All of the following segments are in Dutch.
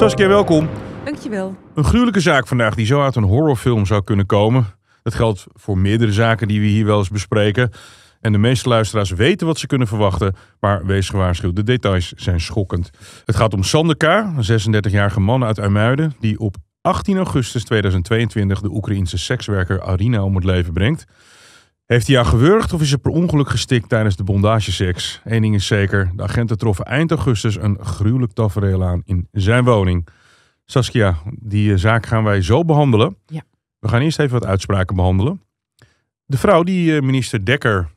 Saskia, welkom. Dankjewel. Een gruwelijke zaak vandaag die zo uit een horrorfilm zou kunnen komen. Dat geldt voor meerdere zaken die we hier wel eens bespreken. En de meeste luisteraars weten wat ze kunnen verwachten, maar wees gewaarschuwd, de details zijn schokkend. Het gaat om Sander K., een 36-jarige man uit IJmuiden, die op 18 augustus 2022 de Oekraïense sekswerker Arina om het leven brengt. Heeft hij jou gewurgd of is er per ongeluk gestikt tijdens de bondageseks? Eén ding is zeker, de agenten troffen eind augustus een gruwelijk tafereel aan in zijn woning. Saskia, die eh, zaak gaan wij zo behandelen. Ja. We gaan eerst even wat uitspraken behandelen. De vrouw die eh, minister Dekker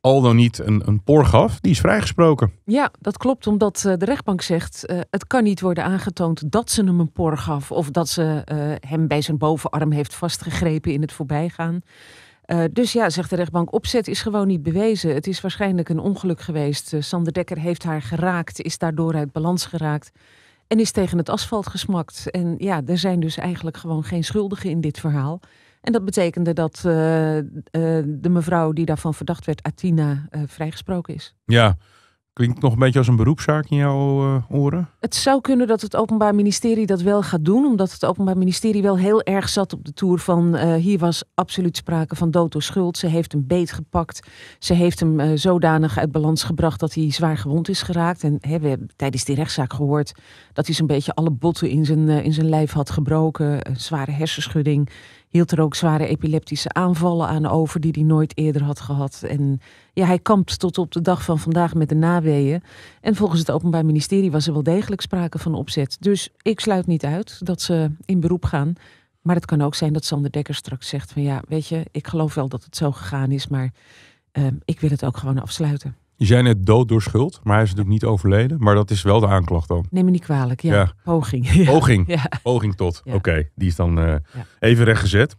al dan niet een, een por gaf, die is vrijgesproken. Ja, dat klopt, omdat eh, de rechtbank zegt... Uh, het kan niet worden aangetoond dat ze hem een por gaf... of dat ze hem bij zijn bovenarm heeft vastgegrepen in het voorbijgaan. Eh, dus ja, zegt de rechtbank, opzet is gewoon niet bewezen. Het is waarschijnlijk een ongeluk geweest. Eh, Sander Dekker heeft haar geraakt, is daardoor uit balans geraakt en is tegen het asfalt gesmakt. En ja, er zijn dus eigenlijk gewoon geen schuldigen in dit verhaal. En dat betekende dat eh, de mevrouw die daarvan verdacht werd, Atina, vrijgesproken is. Ja, Klinkt nog een beetje als een beroepszaak in jouw eh, oren? Het zou kunnen dat het Openbaar Ministerie dat wel gaat doen, omdat het Openbaar Ministerie wel heel erg zat op de toer van eh, hier was absoluut sprake van dood door schuld. Ze heeft hem beet gepakt. Ze heeft hem eh, zodanig uit balans gebracht dat hij zwaar gewond is geraakt. En hè, we hebben tijdens die rechtszaak gehoord dat hij zo'n beetje alle botten in zijn, in zijn lijf had gebroken, een zware hersenschudding hield er ook zware epileptische aanvallen aan over die hij nooit eerder had gehad. En ja, hij kampt tot op de dag van vandaag met de naweeën. En volgens het Openbaar Ministerie was er wel degelijk sprake van opzet. Dus ik sluit niet uit dat ze in beroep gaan. Maar het kan ook zijn dat Sander Dekker straks zegt van ja, weet je, ik geloof wel dat het zo gegaan is, maar ehm, ik wil het ook gewoon afsluiten. Je zei net dood door schuld, maar hij is natuurlijk niet overleden. Maar dat is wel de aanklacht dan. Neem me niet kwalijk, ja. ja. Poging. Poging. tot. Oké, die is dan uh, even rechtgezet.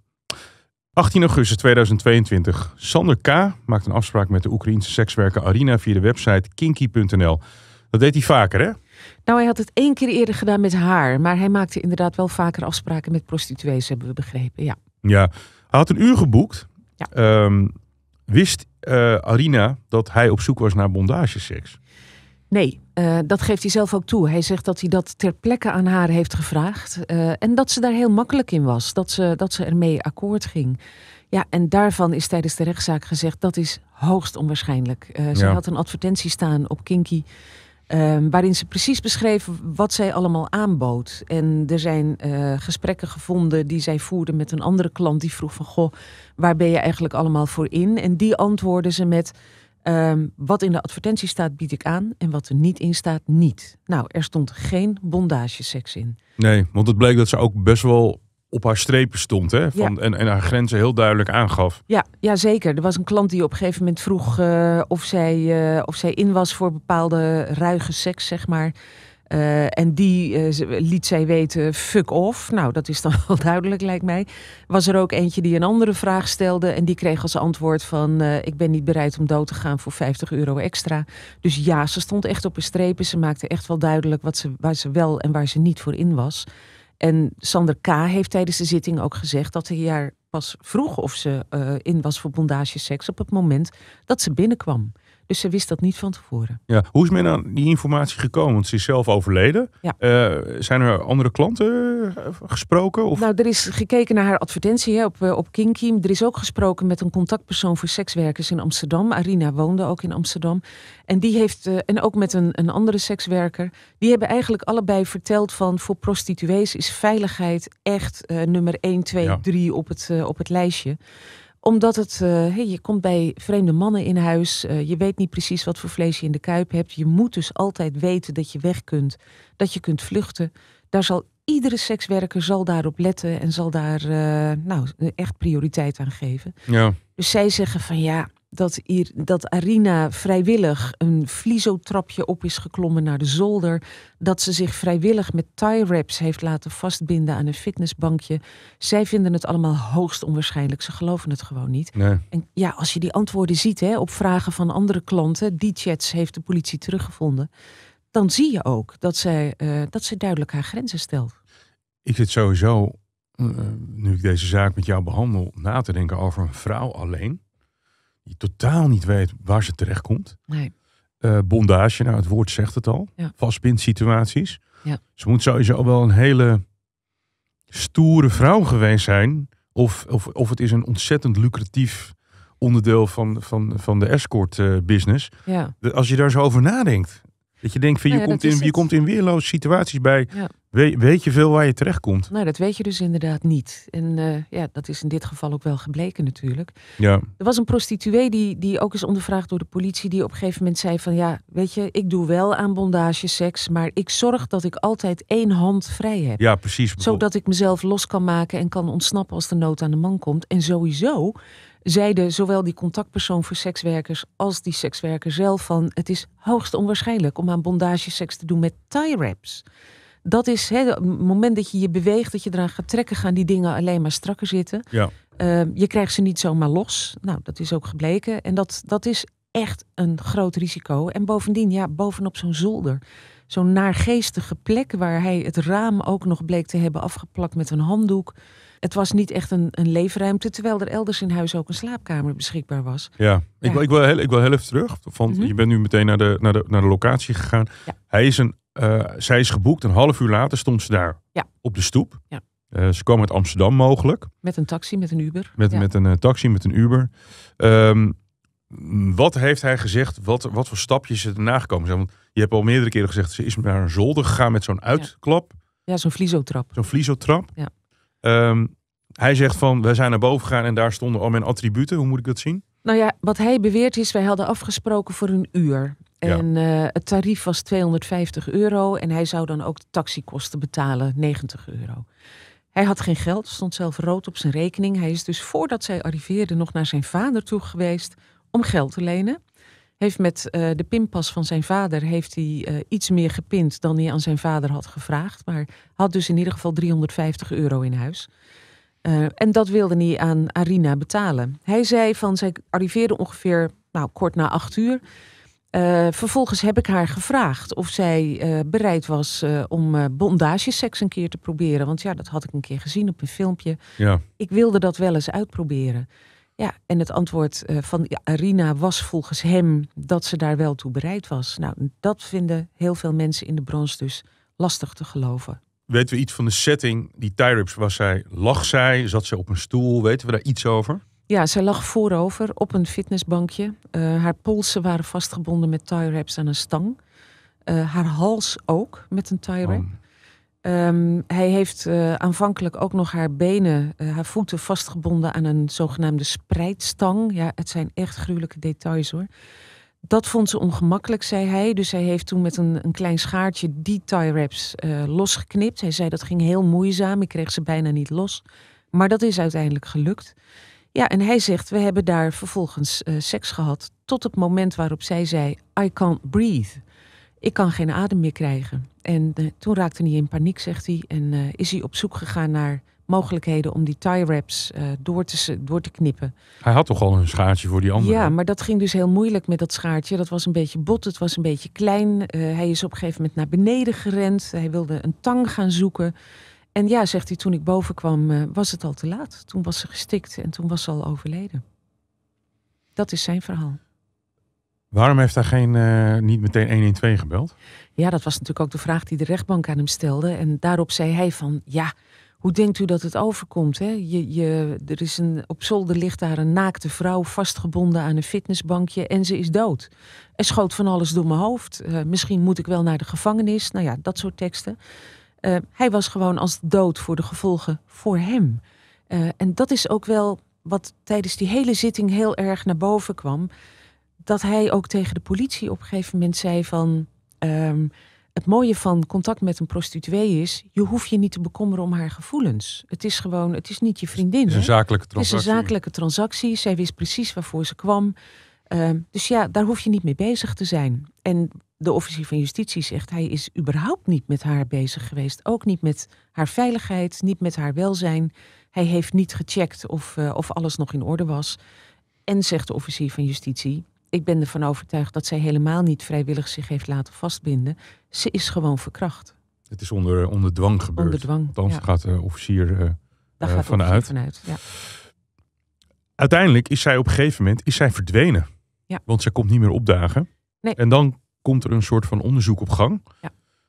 18 augustus 2022. Sander K. maakt een afspraak met de Oekraïense sekswerker Arina via de website kinky.nl. Dat deed hij vaker, hè? Nou, hij had het één keer eerder gedaan met haar. Maar hij maakte inderdaad wel vaker afspraken met prostituees, hebben we begrepen. Ja. ja. Hij had een uur geboekt. Ja. Ehm, Wist uh, Arina dat hij op zoek was naar bondageseks? Nee, eh, dat geeft hij zelf ook toe. Hij zegt dat hij dat ter plekke aan haar heeft gevraagd. Eh, en dat ze daar heel makkelijk in was. Dat ze, dat ze ermee akkoord ging. Ja, en daarvan is tijdens de rechtszaak gezegd dat is hoogst onwaarschijnlijk. Uh, ze had een advertentie staan op Kinky Ehm, waarin ze precies beschreven wat zij allemaal aanbood. En er zijn eh, gesprekken gevonden die zij voerden met een andere klant die vroeg van goh, waar ben je eigenlijk allemaal voor in? En die antwoorden ze met ehm, wat in de advertentie staat bied ik aan en wat er niet in staat niet. Nou, er stond geen bondage seks in. Nee, want het bleek dat ze ook best wel op haar strepen stond. Hè? Van, en, en haar grenzen heel duidelijk aangaf. Ja, ja, zeker. Er was een klant die op een gegeven moment vroeg eh, of, zij, eh, of zij in was voor bepaalde ruige seks, zeg maar. Eh, en die liet zij weten, fuck off. Nou, dat is dan wel duidelijk, lijkt mij. Was er ook eentje die een andere vraag stelde. En die kreeg als antwoord van, ik ben niet bereid om dood te gaan voor 50 euro extra. Dus ja, ze stond echt op een strepen. Ze maakte echt wel duidelijk wat ze, waar ze wel en waar ze niet voor in was. En Sander K. heeft tijdens de zitting ook gezegd dat hij haar pas vroeg of ze eh, in was voor bondage seks op het moment dat ze binnenkwam. Dus ze wist dat niet van tevoren. Ja. Hoe is men aan die informatie gekomen? Want ze is zelf overleden. Ja. Eh, zijn er andere klanten eh, gesproken? Of? Nou, er is gekeken naar haar advertentie op, eh, op Kinkiem. Er is ook gesproken met een contactpersoon voor sekswerkers in Amsterdam. Arina woonde ook in Amsterdam. En die heeft, en ook met een, een andere sekswerker, die hebben eigenlijk allebei verteld van voor prostituees is veiligheid echt nummer 1, 2, 3 op het, op het lijstje omdat het, eh, hey, je komt bij vreemde mannen in huis. Eh, je weet niet precies wat voor vlees je in de kuip hebt. Je moet dus altijd weten dat je weg kunt. Dat je kunt vluchten. Daar zal iedere sekswerker zal daarop letten en zal daar eh, nou, echt prioriteit aan geven. Ja. Dus zij zeggen van ja, dat, hier, dat Arina vrijwillig een vliezotrapje op is geklommen naar de zolder. Dat ze zich vrijwillig met tie wraps heeft laten vastbinden aan een fitnessbankje. Zij vinden het allemaal hoogst onwaarschijnlijk. Ze geloven het gewoon niet. En ja, als je die antwoorden ziet hè, op vragen van andere klanten, die chats heeft de politie teruggevonden. Dan zie je ook dat zij, eh, dat zij duidelijk haar grenzen stelt. Ik zit sowieso, eh, nu ik deze zaak met jou behandel, na te denken over een vrouw alleen die totaal niet weet waar ze terechtkomt. Nee. Eh, bondage, nou het woord zegt het al. Vastbindsituaties. Vastbind situaties. Ja. Ze moet sowieso wel een hele stoere vrouw geweest zijn. Of, of, of het is een ontzettend lucratief onderdeel van, van, van de escort eh, business. Ja. Als je daar zo over nadenkt. Dat je denkt, van, je, nou komt in, je komt in weerloze situaties bij. weet je veel waar je terecht komt? Nou, dat weet je dus inderdaad niet. En eh, ja, dat is in dit geval ook wel gebleken natuurlijk. Ja. Er was een prostituee die, die ook is ondervraagd door de politie. Die op een gegeven moment zei van ja, weet je, ik doe wel aan bondage seks. Maar ik zorg dat ik altijd één hand vrij heb. Ja, precies. Zodat ik mezelf los kan maken en kan ontsnappen als de nood aan de man komt. En sowieso zeiden zowel die contactpersoon voor sekswerkers als die sekswerker zelf van het is hoogst onwaarschijnlijk om aan seks te doen met tie wraps. Dat is het moment dat je je beweegt, dat je eraan gaat trekken, gaan die dingen alleen maar strakker zitten. Ja. Ehm, je krijgt ze niet zomaar los. Nou, dat is ook gebleken. En dat, dat is echt een groot risico. En bovendien, ja, bovenop zo'n zolder. Zo'n naargeestige plek waar hij het raam ook nog bleek te hebben afgeplakt met een handdoek het was niet echt een, een leefruimte, terwijl er elders in huis ook een slaapkamer beschikbaar was. Ja, Ik, ik, wil heel, ik wil heel even terug, want mhm. je bent nu meteen naar de, naar de, naar de locatie gegaan. Hij is een, eh, zij is geboekt, een half uur later stond ze daar op de stoep. Ja. Eh, ze kwam uit Amsterdam mogelijk. Met een taxi, met een Uber. Met, met een eh, taxi, met een Uber. Ehm, wat heeft hij gezegd? Wat, wat voor stapjes ze daarna gekomen zijn? Want je hebt al meerdere keren gezegd, ze is naar een zolder gegaan met zo'n uitklap. Ja, zo'n trap. Zo'n trap? Ja. Ehm, hij zegt van, wij zijn naar boven gegaan en daar stonden al mijn attributen. Hoe moet ik dat zien? Nou ja, wat hij beweert is, wij hadden afgesproken voor een uur. En eh, het tarief was 250 euro en hij zou dan ook de taxikosten betalen, 90 euro. Hij had geen geld, stond zelf rood op zijn rekening. Hij is dus voordat zij arriveerde nog naar zijn vader toe geweest om geld te lenen heeft met eh, de pinpas van zijn vader heeft hij, eh, iets meer gepind dan hij aan zijn vader had gevraagd. Maar had dus in ieder geval 350 euro in huis. Eh, en dat wilde hij aan Arina betalen. Hij zei van, zij arriveerde ongeveer nou, kort na acht uur. vervolgens heb ik haar gevraagd of zij bereid was om bondageseks een keer te proberen. Want ja, dat had ik een keer gezien op een filmpje. Ja. Ik wilde dat wel eens uitproberen. Ja, en het antwoord eh, van Arina was volgens hem dat ze daar wel toe bereid was. Nou, dat vinden heel veel mensen in de branche dus lastig te geloven. Weten we iets van de setting, die tie-ups? Was zij, lag zij, zat zij op een stoel? Weten we daar iets over? Ja, zij lag voorover op een fitnessbankje. Eh, haar polsen waren vastgebonden met tie-wraps aan een stang. Eh, haar hals ook met een tie-wrap. Oh. Ehm, hij heeft eh, aanvankelijk ook nog haar benen, eh, haar voeten vastgebonden aan een zogenaamde spreidstang. Ja, het zijn echt gruwelijke details hoor. Dat vond ze ongemakkelijk, zei hij. Dus hij heeft toen met een, een klein schaartje die tie wraps eh, losgeknipt. Hij zei dat ging heel moeizaam. Ik kreeg ze bijna niet los. Maar dat is uiteindelijk gelukt. Ja, en hij zegt: We hebben daar vervolgens seks gehad. Tot het moment waarop zij zei: I can't breathe ik kan geen adem meer krijgen. En eh, toen raakte hij in paniek, zegt hij. En eh, is hij op zoek gegaan naar mogelijkheden om die tie wraps eh, door, te, door te knippen. Hij had toch al een schaartje voor die andere? Ja, maar dat ging dus heel moeilijk met dat schaartje. Dat was een beetje bot, het was een beetje klein. hij is op een gegeven moment naar beneden gerend. Hij wilde een tang gaan zoeken. En ja, zegt hij, toen ik boven kwam, was het al te laat. Toen was ze gestikt en toen was ze al overleden. Dat is zijn verhaal. Waarom heeft hij geen, uh, niet meteen 112 gebeld? Ja, dat was natuurlijk ook de vraag die de rechtbank aan hem stelde. En daarop zei hij van, ja, hoe denkt u dat het overkomt? Hè? Je, je, er is een, op zolder ligt daar een naakte vrouw vastgebonden aan een fitnessbankje en ze is dood. Er schoot van alles door mijn hoofd. Eh, misschien moet ik wel naar de gevangenis. Nou ja, dat soort teksten. Eh, hij was gewoon als dood voor de gevolgen voor hem. en dat is ook wel wat tijdens die hele zitting heel erg naar boven kwam dat hij ook tegen de politie op een gegeven moment zei van... Ehm, het mooie van contact met een prostituee is, je hoeft je niet te bekommeren om haar gevoelens. Het is gewoon, het is niet je vriendin. Het is een zakelijke transactie. Het is een zakelijke transactie. Zij wist precies waarvoor ze kwam. Ehm, dus ja, daar hoef je niet mee bezig te zijn. En de officier van justitie zegt, hij is überhaupt niet met haar bezig geweest. Ook niet met haar veiligheid, niet met haar welzijn. Hij heeft niet gecheckt of, eh, of alles nog in orde was. En zegt de officier van justitie, ik ben ervan overtuigd dat zij helemaal niet vrijwillig zich heeft laten vastbinden. Ze is gewoon verkracht. Het is onder, onder dwang gebeurd. Onder dwang. Dan gaat de officier eh, eh, gaat vanuit. ja. Uiteindelijk is zij op een gegeven moment is zij verdwenen. Ja. Want zij komt niet meer opdagen. Nee. En dan komt er een soort van onderzoek op gang.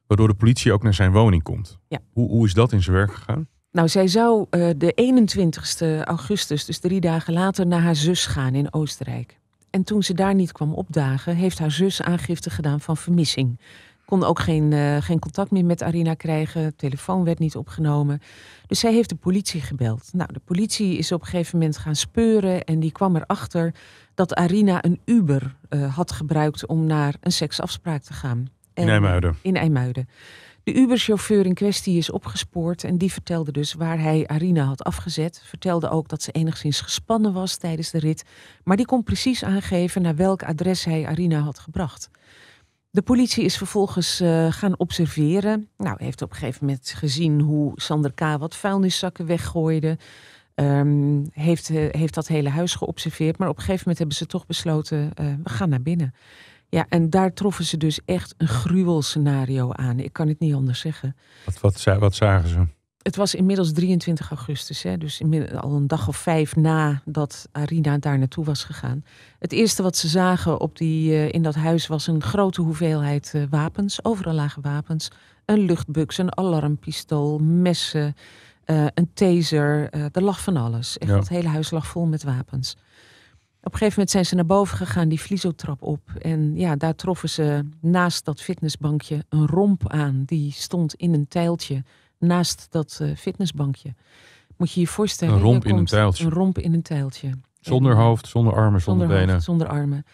Waardoor de politie ook naar zijn woning komt. Hoe, hoe is dat in zijn werk gegaan? Nou, zij zou eh, de 21 augustus, dus drie dagen later, naar haar zus gaan in Oostenrijk. En toen ze daar niet kwam opdagen, heeft haar zus aangifte gedaan van vermissing. Kon ook geen, eh, geen contact meer met Arina krijgen. Telefoon werd niet opgenomen. Dus zij heeft de politie gebeld. Nou, de politie is op een gegeven moment gaan speuren. En die kwam erachter dat Arina een Uber eh, had gebruikt om naar een seksafspraak te gaan. in IJmuiden. In IJmuiden. De Uberchauffeur in kwestie is opgespoord en die vertelde dus waar hij Arina had afgezet. Vertelde ook dat ze enigszins gespannen was tijdens de rit, maar die kon precies aangeven naar welk adres hij Arina had gebracht. De politie is vervolgens eh, gaan observeren. Nou, heeft op een gegeven moment gezien hoe Sander K. wat vuilniszakken weggooide. Ehm, heeft, eh, heeft dat hele huis geobserveerd. Maar op een gegeven moment hebben ze toch besloten: uh, we gaan naar binnen. Ja, en daar troffen ze dus echt een gruwelscenario aan. Ik kan het niet anders zeggen. Wat, wat, zagen ze? Het was inmiddels 23 augustus, hè, dus al een dag of vijf na dat Arina daar naartoe was gegaan. Het eerste wat ze zagen op die, eh, in dat huis was een grote hoeveelheid eh, wapens. Overal lagen wapens. Een luchtbuks, een alarmpistool, messen, eh, een taser. er lag van alles. Het hele huis lag vol met wapens. Op een gegeven moment zijn ze naar boven gegaan, die vliezotrap op. En ja, daar troffen ze naast dat fitnessbankje een romp aan. Die stond in een tijltje naast dat eh, fitnessbankje. Moet je je voorstellen. Een romp in een tijltje. Een romp in een tijltje. Zonder eh, hoofd, zonder armen, zonder, zonder benen. Hoofd, zonder armen.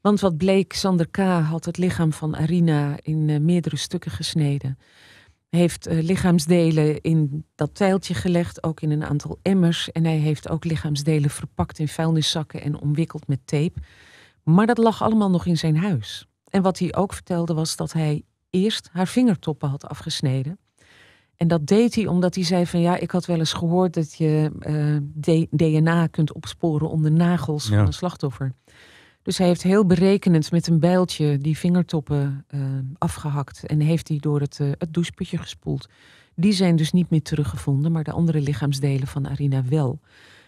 Want wat bleek, Sander K. had het lichaam van Arina in eh, meerdere stukken gesneden heeft eh, lichaamsdelen in dat teiltje gelegd, ook in een aantal emmers. En hij heeft ook lichaamsdelen verpakt in vuilniszakken en omwikkeld met tape. Maar dat lag allemaal nog in zijn huis. En wat hij ook vertelde was dat hij eerst haar vingertoppen had afgesneden. En dat deed hij omdat hij zei van ja, ik had wel eens gehoord dat je eh, DNA kunt opsporen onder nagels van een slachtoffer. Dus hij heeft heel berekenend met een bijltje die vingertoppen uh, afgehakt en heeft die door het, eh, het doucheputje gespoeld. Die zijn dus niet meer teruggevonden, maar de andere lichaamsdelen van Arina wel.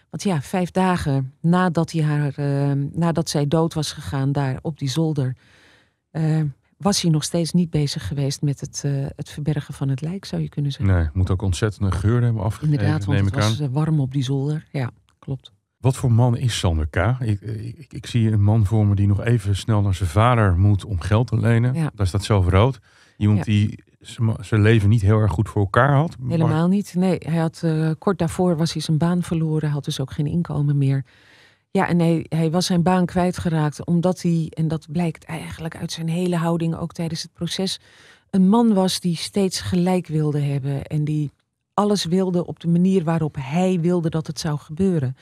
Want ja, vijf dagen nadat, hij haar, eh, nadat zij dood was gegaan daar op die zolder, was hij nog steeds niet bezig geweest met het, het verbergen van het lijk, zou je kunnen zeggen. Nee, moet ook ontzettende geuren geur hebben afgegeven, Inderdaad, want het was warm op die zolder. Ja, klopt. Wat voor man is Sander K? Ik, ik, ik, zie een man voor me die nog even snel naar zijn vader moet om geld te lenen. Daar staat zelf rood. Iemand ja. die zijn leven niet heel erg goed voor elkaar had. Helemaal niet. Nee, hij had, eh, kort daarvoor was hij zijn baan verloren. had dus ook geen inkomen meer. Ja, en nee, hij was zijn baan kwijtgeraakt omdat hij, en dat blijkt eigenlijk uit zijn hele houding ook tijdens het proces, een man was die steeds gelijk wilde hebben en die alles wilde op de manier waarop hij wilde dat het zou gebeuren.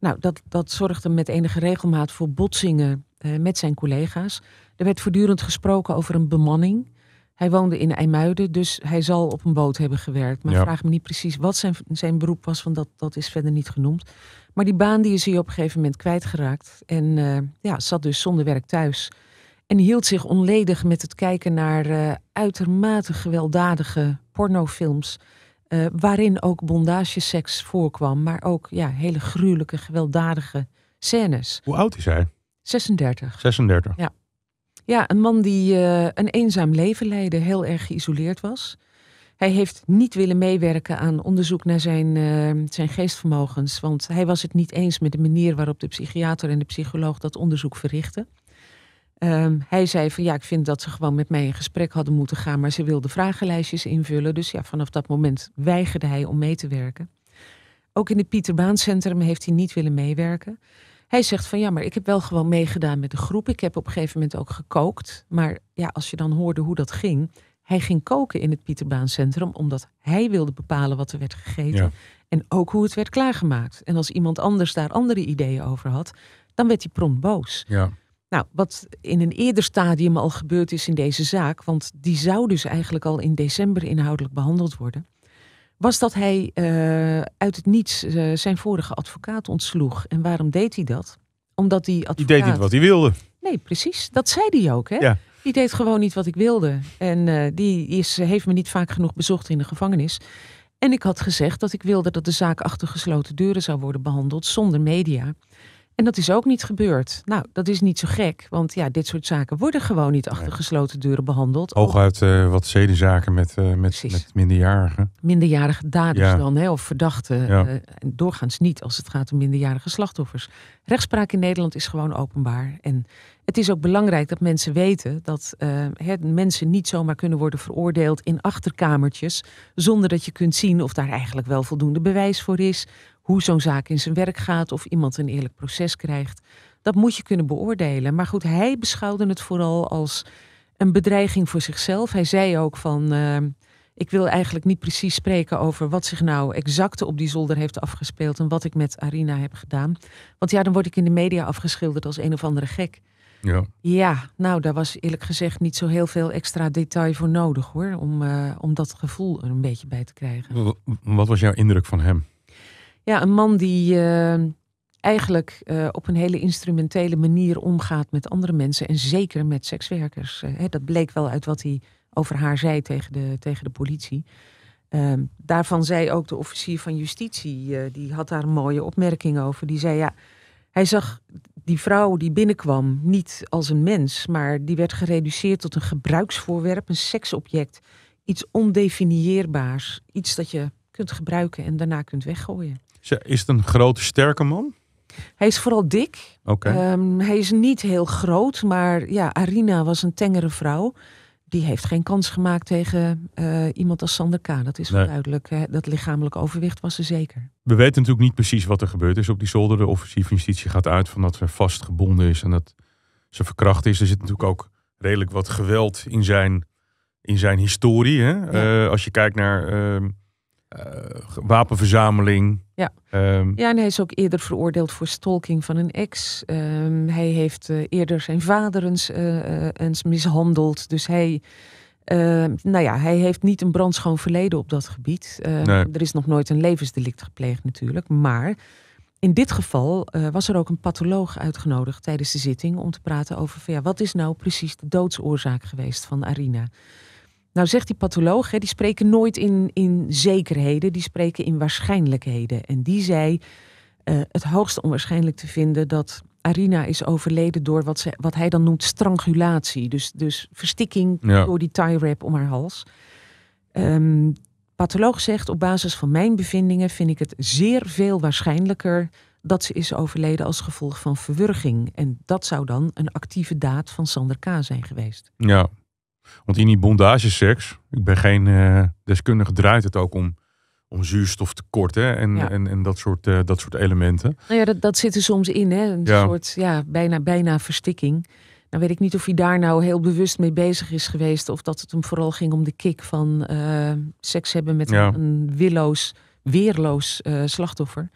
Nou, dat, dat zorgde met enige regelmaat voor botsingen eh, met zijn collega's. Er werd voortdurend gesproken over een bemanning. Hij woonde in IJmuiden, dus hij zal op een boot hebben gewerkt. Maar vraag me niet precies wat zijn, zijn beroep was, want dat, dat is verder niet genoemd. Maar die baan die is hij op een gegeven moment kwijtgeraakt. En eh, ja, zat dus zonder werk thuis. En hield zich onledig met het kijken naar eh, uitermate gewelddadige pornofilms. Eh, waarin ook seks voorkwam, maar ook ja, hele gruwelijke, gewelddadige scènes. Hoe oud is hij? 36. 36. Ja, ja een man die eh, een eenzaam leven leidde, heel erg geïsoleerd was. Hij heeft niet willen meewerken aan onderzoek naar zijn, eh, zijn geestvermogens, want hij was het niet eens met de manier waarop de psychiater en de psycholoog dat onderzoek verrichten. Ehm, hij zei van ja, ik vind dat ze gewoon met mij in gesprek hadden moeten gaan, maar ze wilde vragenlijstjes invullen. Dus ja, vanaf dat moment weigerde hij om mee te werken. Ook in het Pieterbaancentrum heeft hij niet willen meewerken. Hij zegt van ja, maar ik heb wel gewoon meegedaan met de groep. Ik heb op een gegeven moment ook gekookt. Maar ja, als je dan hoorde hoe dat ging. Hij ging koken in het Pieterbaancentrum omdat hij wilde bepalen wat er werd gegeten. En ook hoe het werd klaargemaakt. En als iemand anders daar andere ideeën over had, dan werd hij prompt boos. Ja. Nou, wat in een eerder stadium al gebeurd is in deze zaak, want die zou dus eigenlijk al in december inhoudelijk behandeld worden, was dat hij eh, uit het niets eh, zijn vorige advocaat ontsloeg. En waarom deed hij dat? Omdat die advocaat... Die deed niet wat hij wilde. Nee, precies. Dat zei hij ook, hè? Die deed gewoon niet wat ik wilde. En eh, die is, heeft me niet vaak genoeg bezocht in de gevangenis. En ik had gezegd dat ik wilde dat de zaak achter gesloten deuren zou worden behandeld zonder media. En dat is ook niet gebeurd. Nou, dat is niet zo gek, want ja, dit soort zaken worden gewoon niet achter gesloten deuren behandeld. Hooguit uh, wat zedenzaken met, uh, met, met minderjarigen. Minderjarige daders dan, hè, of verdachten. Ja. Eh, doorgaans niet als het gaat om minderjarige slachtoffers. Rechtspraak in Nederland is gewoon openbaar. En het is ook belangrijk dat mensen weten dat mensen niet zomaar kunnen worden veroordeeld in achterkamertjes, zonder dat je kunt zien of daar eigenlijk wel voldoende bewijs voor is hoe zo'n zaak in zijn werk gaat, of iemand een eerlijk proces krijgt. Dat moet je kunnen beoordelen. Maar goed, hij beschouwde het vooral als een bedreiging voor zichzelf. Hij zei ook van. Ehm, ik wil eigenlijk niet precies spreken over wat zich nou exact op die zolder heeft afgespeeld en wat ik met Arina heb gedaan. Want ja, dan word ik in de media afgeschilderd als een of andere gek. Ja. ja, nou, daar was eerlijk gezegd niet zo heel veel extra detail voor nodig hoor. Om, eh, om dat gevoel er een beetje bij te krijgen. Wat was jouw indruk van hem? Ja, een man die ehm, eigenlijk eh, op een hele instrumentele manier omgaat met andere mensen. En zeker met sekswerkers. Eh, hè, dat bleek wel uit wat hij over haar zei tegen de, tegen de politie. Ehm, daarvan zei ook de officier van justitie, eh, die had daar een mooie opmerking over. Die zei ja, hij zag die vrouw die binnenkwam niet als een mens, maar die werd gereduceerd tot een gebruiksvoorwerp, een seksobject. Iets ondefinieerbaars, iets dat je kunt gebruiken en daarna kunt weggooien. Is het een grote, sterke man? Hij is vooral dik. Okay. Ehm, hij is niet heel groot, maar ja, Arina was een tengere vrouw. Die heeft geen kans gemaakt tegen eh, iemand als Sander K. Dat is nee. duidelijk. Hè? Dat lichamelijk overwicht was ze zeker. We weten natuurlijk niet precies wat er gebeurd is op die zolder. De officier van justitie gaat uit van dat ze vastgebonden is en dat ze verkracht is. Er zit natuurlijk ook redelijk wat geweld in zijn, in zijn historie. Hè? Eh, als je kijkt naar. Ehm, eh, wapenverzameling. Ja. Ehm, ja, en hij is ook eerder veroordeeld voor stalking van een ex. Ehm, hij heeft eh, eerder zijn vader eens, eh, eens mishandeld. Dus hij, ehm, nou ja, hij heeft niet een brandschoon verleden op dat gebied. Er is nog nooit een levensdelict gepleegd natuurlijk. Maar in dit geval was er ook een patholoog uitgenodigd tijdens de zitting om te praten over ja, wat is nou precies de doodsoorzaak geweest van Arina. Nou zegt die patholoog, hè, die spreken nooit in, in zekerheden, die spreken in waarschijnlijkheden. En die zei eh, het hoogst onwaarschijnlijk te vinden dat Arina is overleden door wat, ze, wat hij dan noemt strangulatie. Dus, dus verstikking door die tie wrap om haar hals. Ehm, patholoog zegt, op basis van mijn bevindingen vind ik het zeer veel waarschijnlijker dat ze is overleden als gevolg van verwurging. En dat zou dan een actieve daad van Sander K. zijn geweest. Ja, want in die bondageseks, ik ben geen eh, deskundige, draait het ook om, om zuurstoftekort hè? En, en, en dat, soort, eh, dat soort elementen. Nou ja, dat, dat zit er soms in, hè? een soort ja, bijna, bijna verstikking. Nou weet ik niet of hij daar nou heel bewust mee bezig is geweest. Of dat het hem vooral ging om de kick van eh, seks hebben met een, een willoos, weerloos slachtoffer.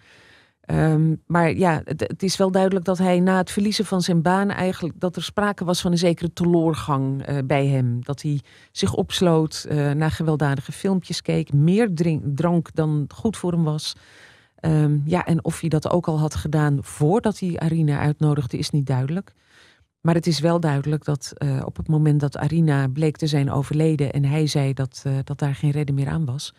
Ehm, maar ja, het, is wel duidelijk dat hij na het verliezen van zijn baan eigenlijk dat er sprake was van een zekere teleurgang eh, bij hem. Dat hij zich opsloot, eh, naar gewelddadige filmpjes keek, meer drink, drank dan goed voor hem was. Ehm, ja, en of hij dat ook al had gedaan voordat hij Arina uitnodigde, is niet duidelijk. Maar het is wel duidelijk dat eh, op het moment dat Arina bleek te zijn overleden en hij zei dat, dat daar geen reden meer aan was,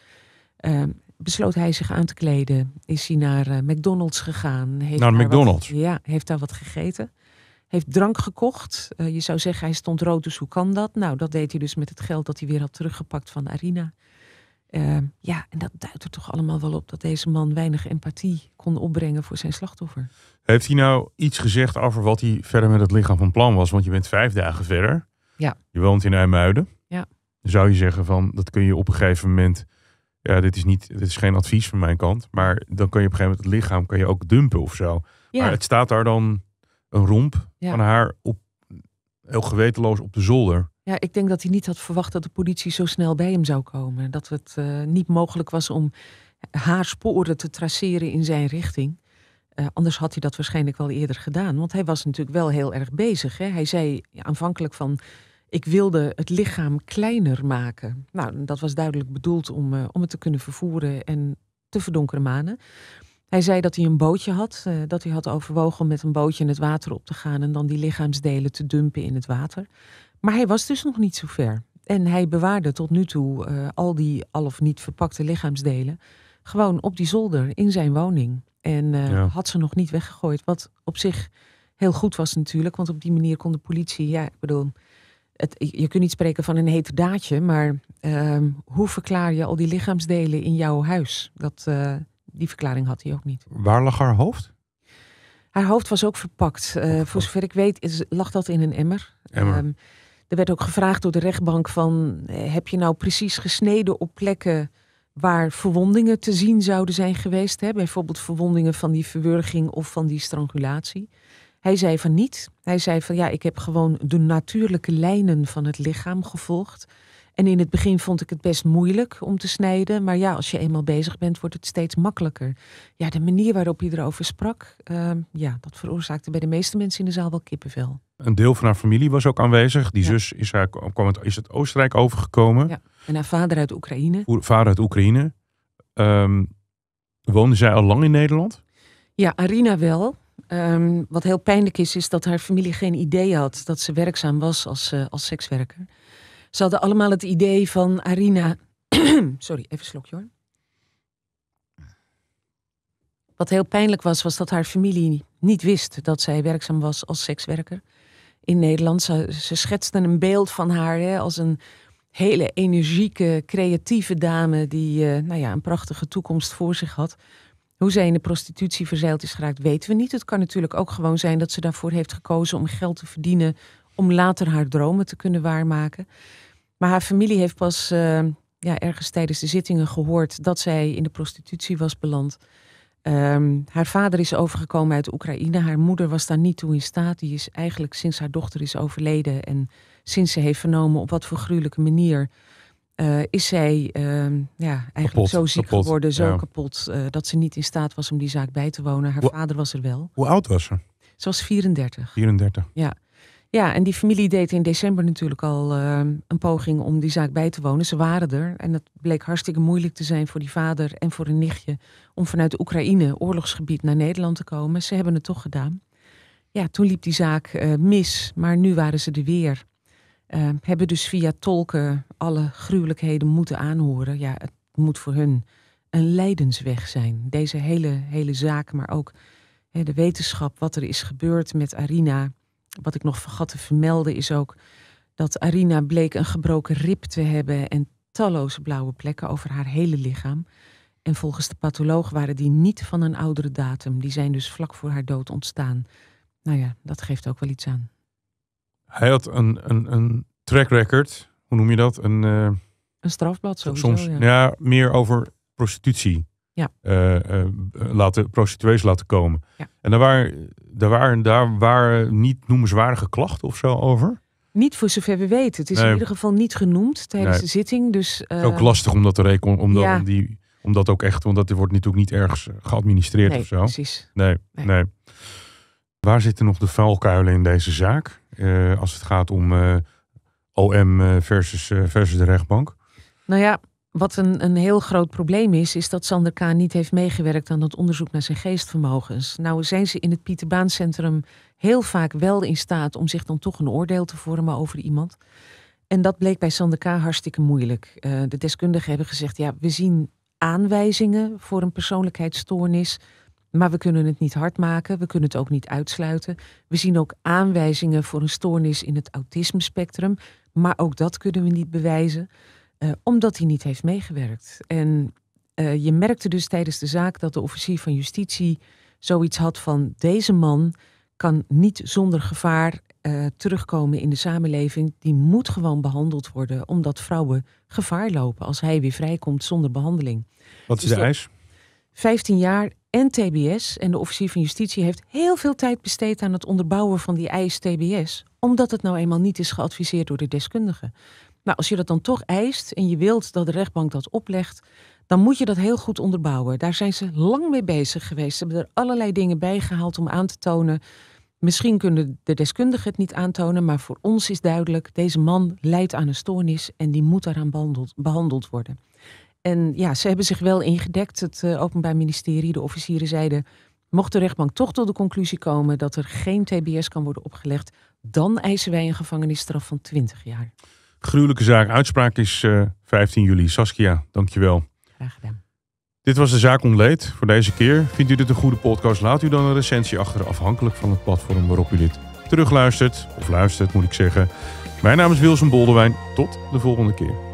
ehm, besloot hij zich aan te kleden. Is hij naar eh, McDonald's gegaan. Heeft naar McDonald's? Wat, ja, heeft daar wat gegeten. Heeft drank gekocht. Eh, je zou zeggen, hij stond rood, dus hoe kan dat? Nou, dat deed hij dus met het geld dat hij weer had teruggepakt van Arina. Uh, ja, en dat duidt er toch allemaal wel op dat deze man weinig empathie kon opbrengen voor zijn slachtoffer. Heeft hij nou iets gezegd over wat hij verder met het lichaam van plan was? Want je bent vijf dagen verder. Ja. Je woont in IJmuiden. Ja. zou je zeggen van, dat kun je op een gegeven moment ja, dit is, niet, dit is geen advies van mijn kant. Maar dan kan je op een gegeven moment het lichaam kan je ook dumpen of zo. Ja. Maar het staat daar dan een romp van haar op, heel gewetenloos op de zolder. Ja, ik denk dat hij niet had verwacht dat de politie zo snel bij hem zou komen. Dat het eh, niet mogelijk was om haar sporen te traceren in zijn richting. Eh, anders had hij dat waarschijnlijk wel eerder gedaan. Want hij was natuurlijk wel heel erg bezig. Hè? Hij zei aanvankelijk van ik wilde het lichaam kleiner maken. Nou, dat was duidelijk bedoeld om, eh, om het te kunnen vervoeren en te verdonkeren manen. Hij zei dat hij een bootje had, eh, dat hij had overwogen om met een bootje in het water op te gaan en dan die lichaamsdelen te dumpen in het water. Maar hij was dus nog niet zo ver. En hij bewaarde tot nu toe eh, al die al of niet verpakte lichaamsdelen gewoon op die zolder in zijn woning. En had ze nog niet weggegooid. Wat op zich heel goed was natuurlijk, want op die manier kon de politie, ja, ik bedoel, je kunt niet spreken van een hete daadje, maar ehm, hoe verklaar je al die lichaamsdelen in jouw huis? Dat, eh, die verklaring had hij ook niet. Waar lag haar hoofd? Haar hoofd was ook verpakt. Eh, voor zover ik weet lag dat in een emmer. Ehm, er werd ook gevraagd door de rechtbank van... Eh, heb je nou precies gesneden op plekken waar verwondingen te zien zouden zijn geweest? Hè? Bijvoorbeeld verwondingen van die verwurging of van die strangulatie. Hij zei van niet. Hij zei van ja, ik heb gewoon de natuurlijke lijnen van het lichaam gevolgd. En in het begin vond ik het best moeilijk om te snijden. Maar ja, als je eenmaal bezig bent, wordt het steeds makkelijker. Ja, de manier waarop hij erover sprak, ehm, ja, dat veroorzaakte bij de meeste mensen in de zaal wel kippenvel. Een deel van haar familie was ook aanwezig. Die zus is, haar, kwam is het Oostenrijk overgekomen. Ja. En haar vader uit Oekraïne. Vader uit Oekraïne. Um, woonde zij al lang in Nederland? Ja, Arina wel. Ehm, wat heel pijnlijk is, is dat haar familie geen idee had dat ze werkzaam was als, eh, als sekswerker. Ze hadden allemaal het idee van Arina. Sorry, even slokje Wat heel pijnlijk was, was dat haar familie niet wist dat zij werkzaam was als sekswerker in Nederland. Ze, schetsten een beeld van haar hè, als een hele energieke, creatieve dame die eh, nou ja, een prachtige toekomst voor zich had. Hoe zij in de prostitutie verzeild is geraakt, weten we niet. Het kan natuurlijk ook gewoon zijn dat ze daarvoor heeft gekozen om geld te verdienen. om later haar dromen te kunnen waarmaken. Maar haar familie heeft pas eh, ja, ergens tijdens de zittingen gehoord dat zij in de prostitutie was beland. Ehm, haar vader is overgekomen uit Oekraïne. Haar moeder was daar niet toe in staat. Die is eigenlijk sinds haar dochter is overleden en sinds ze heeft vernomen op wat voor gruwelijke manier eh, is zij ehm, ja, eigenlijk zo ziek geworden, zo kapot, eh, dat ze niet in staat was om die zaak bij te wonen. Haar vader was er wel. Hoe oud was ze? Ze was 34. 34. Ja. Ja, en die familie deed in december natuurlijk al ehm, een poging om die zaak bij te wonen. Ze waren er en dat bleek hartstikke moeilijk te zijn voor die vader en voor een nichtje om vanuit de Oekraïne, oorlogsgebied, naar Nederland te komen. Ze hebben het toch gedaan. Ja, toen liep die zaak eh, mis, maar nu waren ze er weer. Uh, hebben dus via tolken alle gruwelijkheden moeten aanhoren. Ja, het moet voor hun een lijdensweg zijn. Deze hele, hele zaak, maar ook hè, de wetenschap, wat er is gebeurd met Arina. Wat ik nog vergat te vermelden is ook dat Arina bleek een gebroken rib te hebben en talloze blauwe plekken over haar hele lichaam. En volgens de patholoog waren die niet van een oudere datum. Die zijn dus vlak voor haar dood ontstaan. Nou ja, dat geeft ook wel iets aan. Hij had een, een, een track record, hoe noem je dat? Een, uh, een strafblad sowieso, soms. Ja. ja. meer over prostitutie. Ja. Eh, eh, laten, prostituees laten komen. Ja. En daar waren, daar, waren, daar waren niet noemenswaardige klachten of zo over. Niet voor zover we weten. Het is in ieder geval niet genoemd tijdens de zitting. Dus, Het ook lastig om dat te rekenen, om, die, om dat ook echt, want dat wordt natuurlijk niet ergens geadministreerd of zo. Precies. nee. nee. Waar zitten nog de vuilkuilen in deze zaak? Eh, als het gaat om eh, OM eh, versus, versus de rechtbank? Nou ja, wat een, een heel groot probleem is, is dat Sander K. niet heeft meegewerkt aan dat onderzoek naar zijn geestvermogens. Nou zijn ze in het Pieterbaancentrum heel vaak wel in staat om zich dan toch een oordeel te vormen over iemand. En dat bleek bij Sander K. hartstikke moeilijk. de deskundigen hebben gezegd, ja, we zien aanwijzingen voor een persoonlijkheidsstoornis maar we kunnen het niet hard maken, we kunnen het ook niet uitsluiten. We zien ook aanwijzingen voor een stoornis in het autismespectrum, maar ook dat kunnen we niet bewijzen, eh, omdat hij niet heeft meegewerkt. En eh, je merkte dus tijdens de zaak dat de officier van justitie zoiets had van deze man kan niet zonder gevaar eh, terugkomen in de samenleving. Die moet gewoon behandeld worden, omdat vrouwen gevaar lopen als hij weer vrijkomt zonder behandeling. Wat is dus de eis? 15 jaar en TBS en de officier van justitie heeft heel veel tijd besteed aan het onderbouwen van die eis TBS, omdat het nou eenmaal niet is geadviseerd door de deskundigen. Maar nou, als je dat dan toch eist en je wilt dat de rechtbank dat oplegt, dan moet je dat heel goed onderbouwen. Daar zijn ze lang mee bezig geweest. Ze hebben er allerlei dingen bij gehaald om aan te tonen. Misschien kunnen de deskundigen het niet aantonen, maar voor ons is duidelijk: deze man leidt aan een stoornis en die moet daaraan behandeld, behandeld worden. En ja, ze hebben zich wel ingedekt. Het eh, Openbaar Ministerie, de officieren zeiden. Mocht de rechtbank toch tot de conclusie komen dat er geen TBS kan worden opgelegd, dan eisen wij een gevangenisstraf van 20 jaar. Gruwelijke zaak. Uitspraak is 15 eh, juli. Saskia, dankjewel. Graag gedaan. Dit was de zaak ontleed voor deze keer. Vindt u dit een goede podcast? Laat u dan een recensie achter, afhankelijk van het platform waarop u dit terugluistert. Of luistert, moet ik zeggen. Mijn naam is Wilson Boldewijn. Tot de volgende keer.